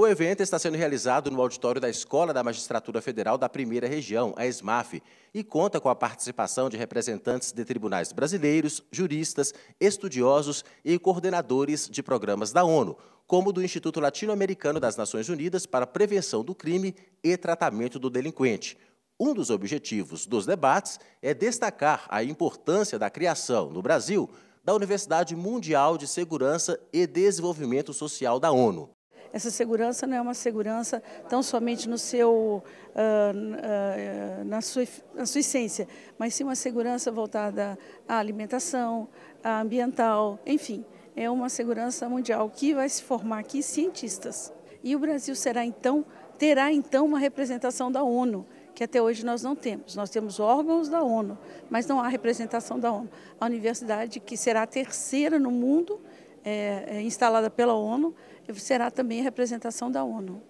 O evento está sendo realizado no auditório da Escola da Magistratura Federal da Primeira Região, a ESMAF, e conta com a participação de representantes de tribunais brasileiros, juristas, estudiosos e coordenadores de programas da ONU, como do Instituto Latino-Americano das Nações Unidas para a Prevenção do Crime e Tratamento do Delinquente. Um dos objetivos dos debates é destacar a importância da criação, no Brasil, da Universidade Mundial de Segurança e Desenvolvimento Social da ONU. Essa segurança não é uma segurança tão somente no seu, uh, uh, na, sua, na sua essência, mas sim uma segurança voltada à alimentação, à ambiental, enfim. É uma segurança mundial que vai se formar aqui cientistas. E o Brasil será então, terá então uma representação da ONU que até hoje nós não temos. Nós temos órgãos da ONU, mas não há representação da ONU. A universidade, que será a terceira no mundo é, é, instalada pela ONU, será também a representação da ONU.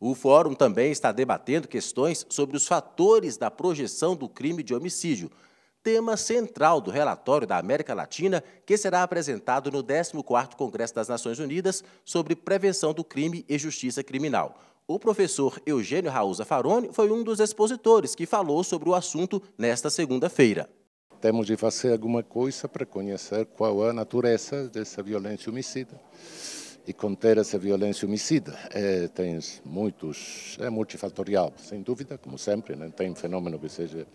O fórum também está debatendo questões sobre os fatores da projeção do crime de homicídio, tema central do relatório da América Latina, que será apresentado no 14º Congresso das Nações Unidas sobre prevenção do crime e justiça criminal. O professor Eugênio Raul Zaffaroni foi um dos expositores que falou sobre o assunto nesta segunda-feira. Temos de fazer alguma coisa para conhecer qual é a natureza dessa violência homicida e conter essa violência homicida. É, tem muitos, é multifatorial, sem dúvida, como sempre, não né? tem fenômeno que seja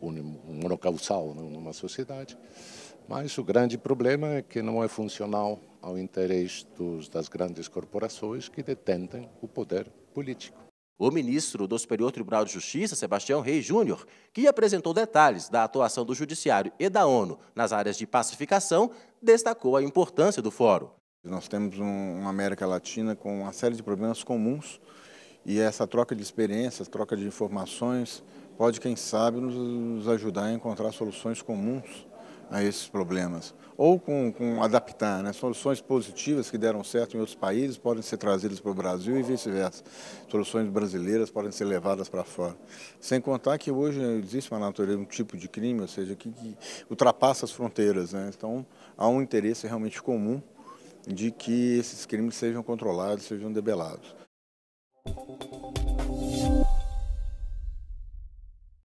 monocausal numa sociedade. Mas o grande problema é que não é funcional ao interesse dos, das grandes corporações que detentem o poder político o ministro do Superior Tribunal de Justiça, Sebastião Reis Júnior, que apresentou detalhes da atuação do Judiciário e da ONU nas áreas de pacificação, destacou a importância do fórum. Nós temos um, uma América Latina com uma série de problemas comuns e essa troca de experiências, troca de informações, pode, quem sabe, nos ajudar a encontrar soluções comuns a esses problemas. Ou com, com adaptar, né? soluções positivas que deram certo em outros países podem ser trazidas para o Brasil e vice-versa. Soluções brasileiras podem ser levadas para fora. Sem contar que hoje existe uma natureza, um tipo de crime, ou seja, que, que ultrapassa as fronteiras. Né? Então há um interesse realmente comum de que esses crimes sejam controlados, sejam debelados.